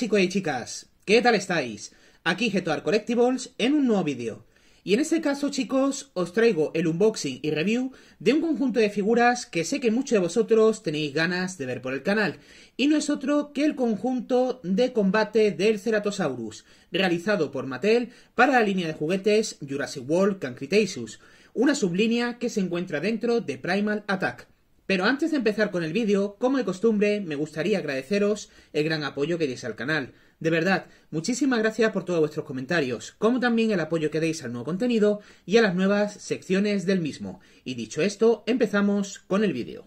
chicos y chicas, ¿qué tal estáis? Aquí Getoar Collectibles en un nuevo vídeo. Y en este caso chicos, os traigo el unboxing y review de un conjunto de figuras que sé que muchos de vosotros tenéis ganas de ver por el canal. Y no es otro que el conjunto de combate del Ceratosaurus, realizado por Mattel para la línea de juguetes Jurassic World Cancritaceous, una sublínea que se encuentra dentro de Primal Attack. Pero antes de empezar con el vídeo, como de costumbre, me gustaría agradeceros el gran apoyo que deis al canal. De verdad, muchísimas gracias por todos vuestros comentarios, como también el apoyo que deis al nuevo contenido y a las nuevas secciones del mismo. Y dicho esto, empezamos con el vídeo.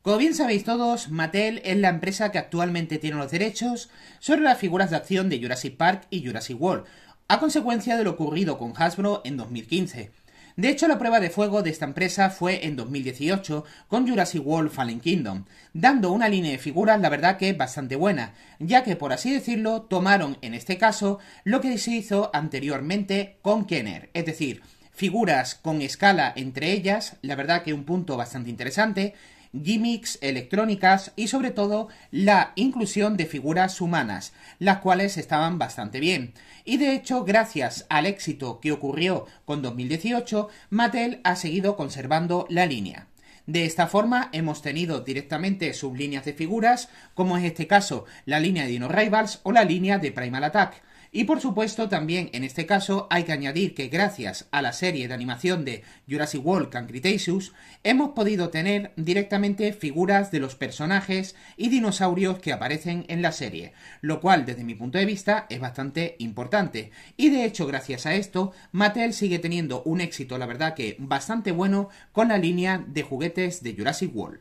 Como bien sabéis todos, Mattel es la empresa que actualmente tiene los derechos sobre las figuras de acción de Jurassic Park y Jurassic World, a consecuencia de lo ocurrido con Hasbro en 2015. De hecho, la prueba de fuego de esta empresa fue en 2018 con Jurassic World Fallen Kingdom, dando una línea de figuras la verdad que bastante buena, ya que por así decirlo tomaron en este caso lo que se hizo anteriormente con Kenner, es decir, figuras con escala entre ellas, la verdad que un punto bastante interesante, gimmicks electrónicas y sobre todo la inclusión de figuras humanas, las cuales estaban bastante bien. Y de hecho, gracias al éxito que ocurrió con 2018, Mattel ha seguido conservando la línea. De esta forma hemos tenido directamente sublíneas de figuras, como en este caso la línea de Dino Rivals o la línea de Primal Attack y por supuesto también en este caso hay que añadir que gracias a la serie de animación de Jurassic World Cretaceous hemos podido tener directamente figuras de los personajes y dinosaurios que aparecen en la serie, lo cual desde mi punto de vista es bastante importante. Y de hecho gracias a esto Mattel sigue teniendo un éxito la verdad que bastante bueno con la línea de juguetes de Jurassic World.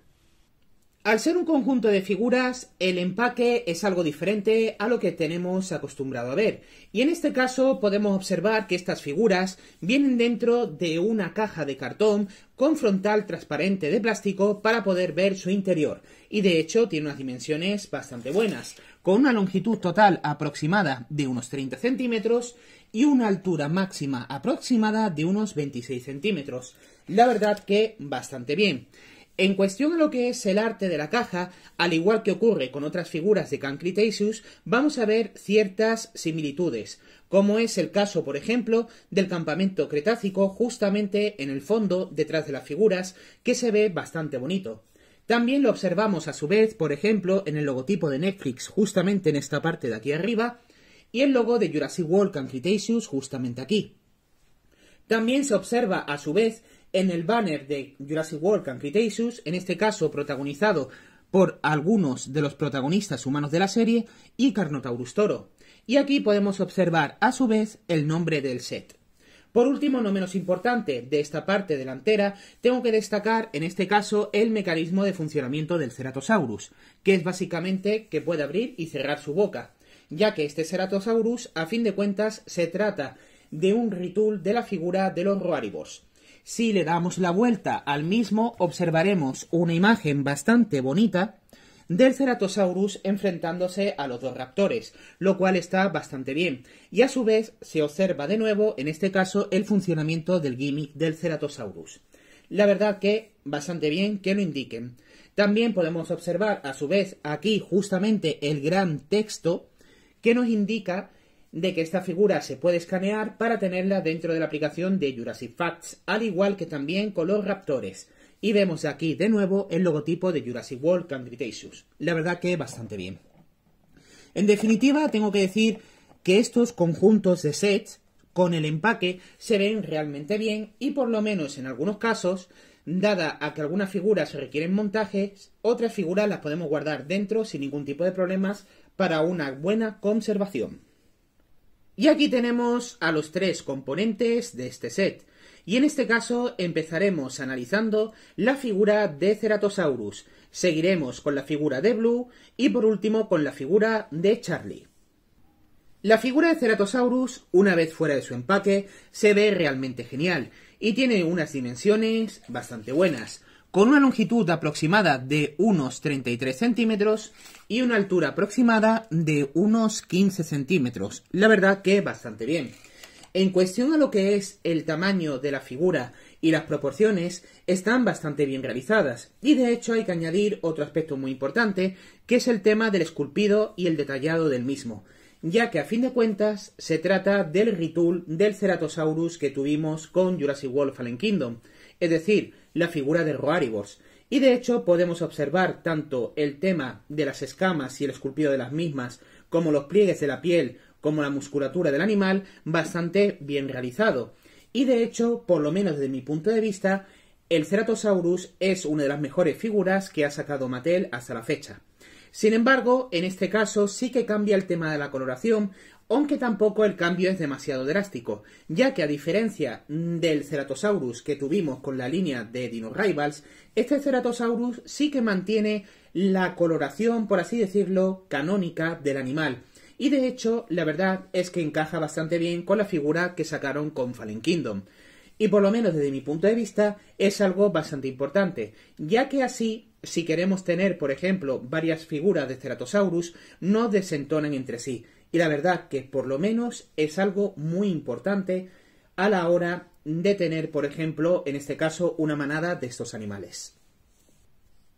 Al ser un conjunto de figuras, el empaque es algo diferente a lo que tenemos acostumbrado a ver, y en este caso podemos observar que estas figuras vienen dentro de una caja de cartón con frontal transparente de plástico para poder ver su interior, y de hecho tiene unas dimensiones bastante buenas, con una longitud total aproximada de unos 30 centímetros y una altura máxima aproximada de unos 26 centímetros. La verdad que bastante bien. En cuestión de lo que es el arte de la caja, al igual que ocurre con otras figuras de Cancretaceous, vamos a ver ciertas similitudes, como es el caso, por ejemplo, del campamento Cretácico justamente en el fondo, detrás de las figuras, que se ve bastante bonito. También lo observamos a su vez, por ejemplo, en el logotipo de Netflix, justamente en esta parte de aquí arriba, y el logo de Jurassic World Cancretaceous justamente aquí. También se observa a su vez en el banner de Jurassic World and Cretaceous, en este caso protagonizado por algunos de los protagonistas humanos de la serie y Carnotaurus Toro. Y aquí podemos observar a su vez el nombre del set. Por último, no menos importante, de esta parte delantera, tengo que destacar en este caso el mecanismo de funcionamiento del Ceratosaurus, que es básicamente que puede abrir y cerrar su boca, ya que este Ceratosaurus, a fin de cuentas, se trata de un ritual de la figura de los Roaribos. Si le damos la vuelta al mismo, observaremos una imagen bastante bonita del Ceratosaurus enfrentándose a los dos raptores, lo cual está bastante bien. Y a su vez se observa de nuevo, en este caso, el funcionamiento del gimmick del Ceratosaurus. La verdad que bastante bien que lo indiquen. También podemos observar a su vez aquí justamente el gran texto que nos indica de que esta figura se puede escanear para tenerla dentro de la aplicación de Jurassic Facts, al igual que también con los raptores. Y vemos aquí de nuevo el logotipo de Jurassic World Cretaceous. La verdad que bastante bien. En definitiva, tengo que decir que estos conjuntos de sets con el empaque se ven realmente bien y por lo menos en algunos casos, dada a que algunas figuras requieren montajes, otras figuras las podemos guardar dentro sin ningún tipo de problemas para una buena conservación. Y aquí tenemos a los tres componentes de este set. Y en este caso empezaremos analizando la figura de Ceratosaurus, seguiremos con la figura de Blue y por último con la figura de Charlie. La figura de Ceratosaurus, una vez fuera de su empaque, se ve realmente genial y tiene unas dimensiones bastante buenas con una longitud aproximada de unos 33 centímetros y una altura aproximada de unos 15 centímetros. La verdad que bastante bien. En cuestión a lo que es el tamaño de la figura y las proporciones, están bastante bien realizadas. Y de hecho hay que añadir otro aspecto muy importante, que es el tema del esculpido y el detallado del mismo ya que a fin de cuentas se trata del ritual del Ceratosaurus que tuvimos con Jurassic World Fallen Kingdom. Es decir, la figura de Roaribos. Y de hecho podemos observar tanto el tema de las escamas y el esculpido de las mismas, como los pliegues de la piel, como la musculatura del animal, bastante bien realizado. Y de hecho, por lo menos desde mi punto de vista, el Ceratosaurus es una de las mejores figuras que ha sacado Mattel hasta la fecha. Sin embargo, en este caso sí que cambia el tema de la coloración aunque tampoco el cambio es demasiado drástico, ya que a diferencia del Ceratosaurus que tuvimos con la línea de Dino Rivals, este Ceratosaurus sí que mantiene la coloración, por así decirlo, canónica del animal. Y de hecho, la verdad es que encaja bastante bien con la figura que sacaron con Fallen Kingdom. Y por lo menos desde mi punto de vista es algo bastante importante, ya que así si queremos tener, por ejemplo, varias figuras de Ceratosaurus, no desentonan entre sí. Y la verdad que por lo menos es algo muy importante a la hora de tener, por ejemplo, en este caso, una manada de estos animales.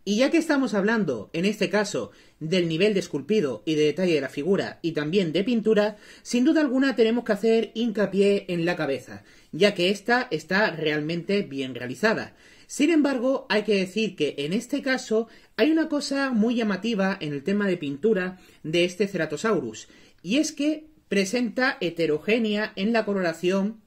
Y ya que estamos hablando, en este caso, del nivel de esculpido y de detalle de la figura y también de pintura, sin duda alguna tenemos que hacer hincapié en la cabeza, ya que ésta está realmente bien realizada. Sin embargo, hay que decir que en este caso hay una cosa muy llamativa en el tema de pintura de este Ceratosaurus, y es que presenta heterogénea en la coloración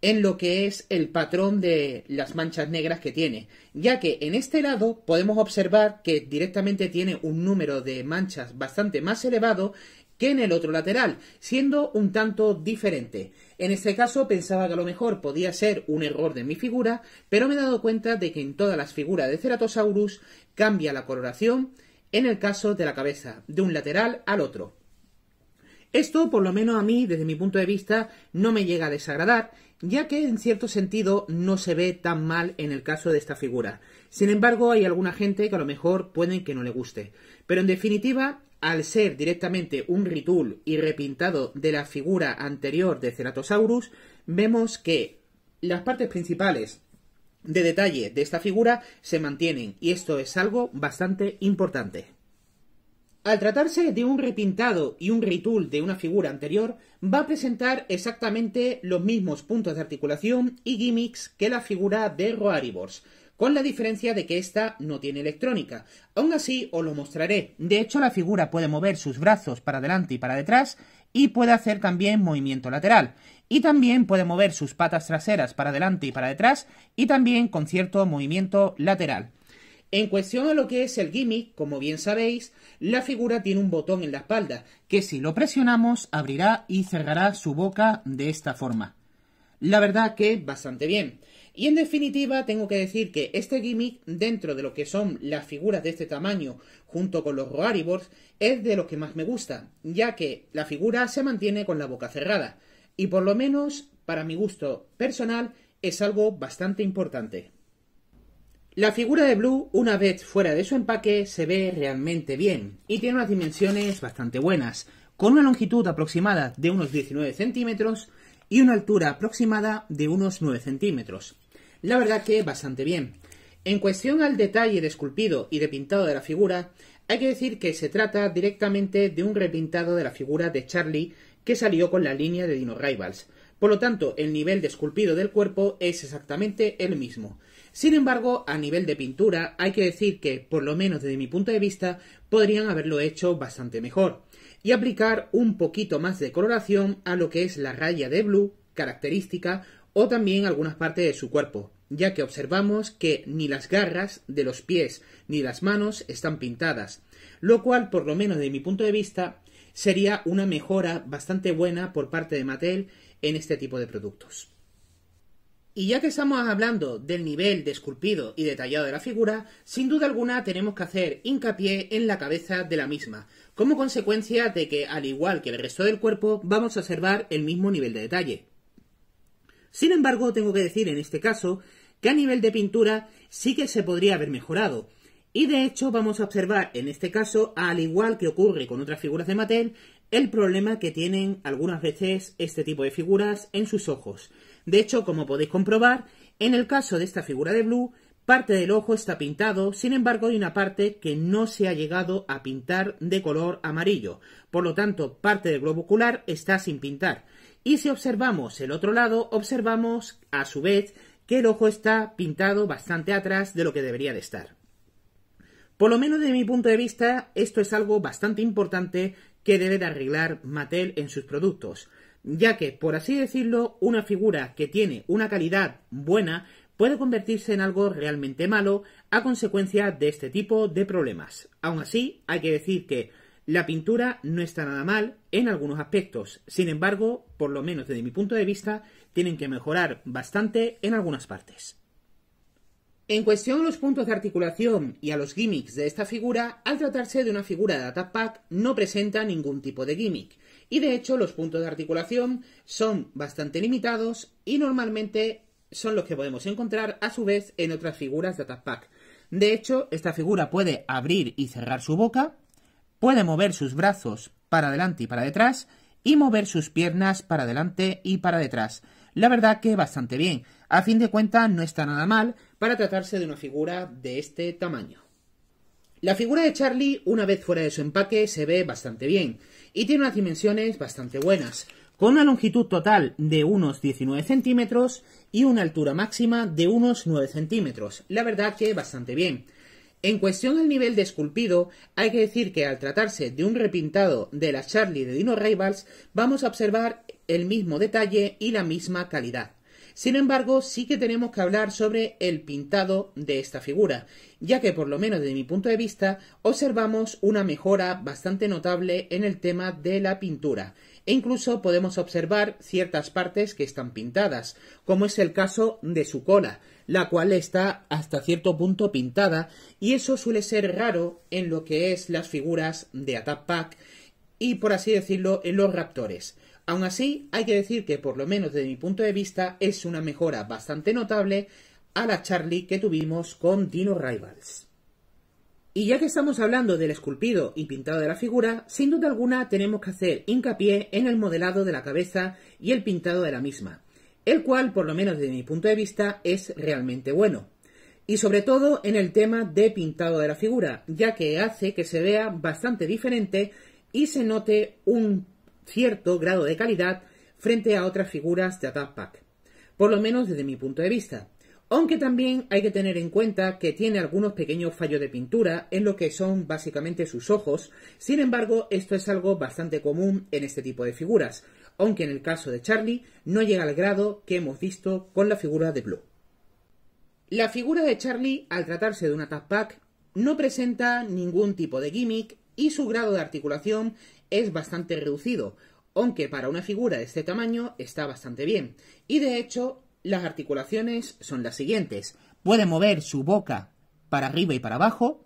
en lo que es el patrón de las manchas negras que tiene, ya que en este lado podemos observar que directamente tiene un número de manchas bastante más elevado que en el otro lateral, siendo un tanto diferente. En este caso pensaba que a lo mejor podía ser un error de mi figura, pero me he dado cuenta de que en todas las figuras de Ceratosaurus cambia la coloración en el caso de la cabeza, de un lateral al otro. Esto, por lo menos a mí, desde mi punto de vista, no me llega a desagradar, ya que en cierto sentido no se ve tan mal en el caso de esta figura. Sin embargo, hay alguna gente que a lo mejor pueden que no le guste. Pero en definitiva, al ser directamente un ritual y repintado de la figura anterior de Ceratosaurus, vemos que las partes principales de detalle de esta figura se mantienen y esto es algo bastante importante. Al tratarse de un repintado y un retool de una figura anterior, va a presentar exactamente los mismos puntos de articulación y gimmicks que la figura de Roaribors, con la diferencia de que esta no tiene electrónica. Aún así, os lo mostraré. De hecho, la figura puede mover sus brazos para adelante y para detrás, y puede hacer también movimiento lateral. Y también puede mover sus patas traseras para adelante y para detrás, y también con cierto movimiento lateral. En cuestión a lo que es el gimmick, como bien sabéis, la figura tiene un botón en la espalda, que si lo presionamos abrirá y cerrará su boca de esta forma. La verdad que bastante bien. Y en definitiva tengo que decir que este gimmick, dentro de lo que son las figuras de este tamaño, junto con los roaribors, es de los que más me gusta, ya que la figura se mantiene con la boca cerrada. Y por lo menos, para mi gusto personal, es algo bastante importante. La figura de Blue, una vez fuera de su empaque, se ve realmente bien y tiene unas dimensiones bastante buenas, con una longitud aproximada de unos 19 centímetros y una altura aproximada de unos 9 centímetros. La verdad que bastante bien. En cuestión al detalle de esculpido y de pintado de la figura, hay que decir que se trata directamente de un repintado de la figura de Charlie que salió con la línea de Dino Rivals. Por lo tanto, el nivel de esculpido del cuerpo es exactamente el mismo. Sin embargo, a nivel de pintura, hay que decir que, por lo menos desde mi punto de vista, podrían haberlo hecho bastante mejor, y aplicar un poquito más de coloración a lo que es la raya de blue, característica, o también algunas partes de su cuerpo, ya que observamos que ni las garras de los pies ni las manos están pintadas, lo cual, por lo menos desde mi punto de vista, sería una mejora bastante buena por parte de Mattel en este tipo de productos. Y ya que estamos hablando del nivel de esculpido y detallado de la figura, sin duda alguna tenemos que hacer hincapié en la cabeza de la misma, como consecuencia de que, al igual que el resto del cuerpo, vamos a observar el mismo nivel de detalle. Sin embargo, tengo que decir en este caso que a nivel de pintura sí que se podría haber mejorado, y de hecho vamos a observar en este caso, al igual que ocurre con otras figuras de Mattel, el problema que tienen algunas veces este tipo de figuras en sus ojos, de hecho, como podéis comprobar, en el caso de esta figura de Blue, parte del ojo está pintado, sin embargo hay una parte que no se ha llegado a pintar de color amarillo, por lo tanto parte del globo ocular está sin pintar. Y si observamos el otro lado, observamos a su vez que el ojo está pintado bastante atrás de lo que debería de estar. Por lo menos de mi punto de vista, esto es algo bastante importante que debe de arreglar Mattel en sus productos, ya que, por así decirlo, una figura que tiene una calidad buena puede convertirse en algo realmente malo a consecuencia de este tipo de problemas. Aún así, hay que decir que la pintura no está nada mal en algunos aspectos, sin embargo, por lo menos desde mi punto de vista, tienen que mejorar bastante en algunas partes. En cuestión a los puntos de articulación y a los gimmicks de esta figura, al tratarse de una figura de pack, no presenta ningún tipo de gimmick, y de hecho los puntos de articulación son bastante limitados y normalmente son los que podemos encontrar a su vez en otras figuras de Attack Pack. De hecho, esta figura puede abrir y cerrar su boca, puede mover sus brazos para adelante y para detrás y mover sus piernas para adelante y para detrás. La verdad que bastante bien. A fin de cuentas no está nada mal para tratarse de una figura de este tamaño. La figura de Charlie, una vez fuera de su empaque, se ve bastante bien y tiene unas dimensiones bastante buenas, con una longitud total de unos 19 centímetros y una altura máxima de unos 9 centímetros. La verdad que bastante bien. En cuestión del nivel de esculpido, hay que decir que al tratarse de un repintado de la Charlie de Dino Rivals, vamos a observar el mismo detalle y la misma calidad. Sin embargo, sí que tenemos que hablar sobre el pintado de esta figura, ya que por lo menos desde mi punto de vista observamos una mejora bastante notable en el tema de la pintura, e incluso podemos observar ciertas partes que están pintadas, como es el caso de su cola, la cual está hasta cierto punto pintada, y eso suele ser raro en lo que es las figuras de Attack Pack y por así decirlo en los raptores. Aún así, hay que decir que, por lo menos desde mi punto de vista, es una mejora bastante notable a la Charlie que tuvimos con Dino Rivals. Y ya que estamos hablando del esculpido y pintado de la figura, sin duda alguna tenemos que hacer hincapié en el modelado de la cabeza y el pintado de la misma, el cual, por lo menos desde mi punto de vista, es realmente bueno. Y sobre todo en el tema de pintado de la figura, ya que hace que se vea bastante diferente y se note un cierto grado de calidad frente a otras figuras de Attack por lo menos desde mi punto de vista. Aunque también hay que tener en cuenta que tiene algunos pequeños fallos de pintura en lo que son básicamente sus ojos, sin embargo esto es algo bastante común en este tipo de figuras, aunque en el caso de Charlie no llega al grado que hemos visto con la figura de Blue. La figura de Charlie, al tratarse de una Pack, no presenta ningún tipo de gimmick y su grado de articulación es bastante reducido, aunque para una figura de este tamaño está bastante bien. Y de hecho, las articulaciones son las siguientes. Puede mover su boca para arriba y para abajo,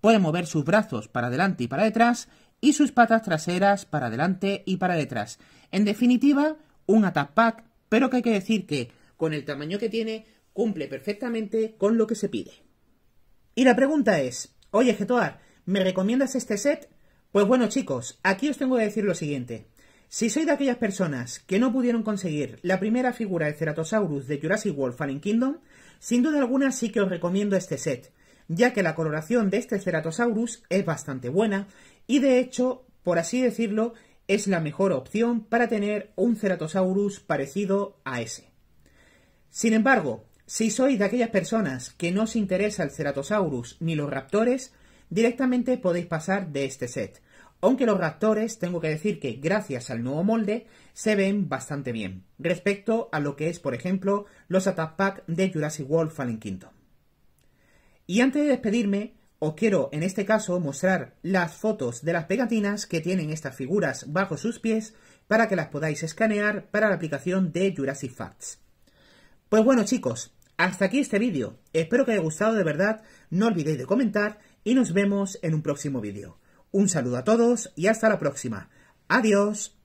puede mover sus brazos para adelante y para detrás, y sus patas traseras para adelante y para detrás. En definitiva, un attack pack, pero que hay que decir que, con el tamaño que tiene, cumple perfectamente con lo que se pide. Y la pregunta es, oye Getoar, ¿me recomiendas este set? Pues bueno chicos, aquí os tengo que decir lo siguiente. Si sois de aquellas personas que no pudieron conseguir la primera figura de Ceratosaurus de Jurassic World Fallen Kingdom, sin duda alguna sí que os recomiendo este set, ya que la coloración de este Ceratosaurus es bastante buena y de hecho, por así decirlo, es la mejor opción para tener un Ceratosaurus parecido a ese. Sin embargo, si sois de aquellas personas que no os interesa el Ceratosaurus ni los raptores, directamente podéis pasar de este set. Aunque los raptores, tengo que decir que gracias al nuevo molde, se ven bastante bien, respecto a lo que es, por ejemplo, los Attack Pack de Jurassic World Fallen Kingdom. Y antes de despedirme, os quiero en este caso mostrar las fotos de las pegatinas que tienen estas figuras bajo sus pies para que las podáis escanear para la aplicación de Jurassic Facts. Pues bueno chicos, hasta aquí este vídeo. Espero que haya gustado de verdad. No olvidéis de comentar y nos vemos en un próximo vídeo. Un saludo a todos y hasta la próxima. Adiós.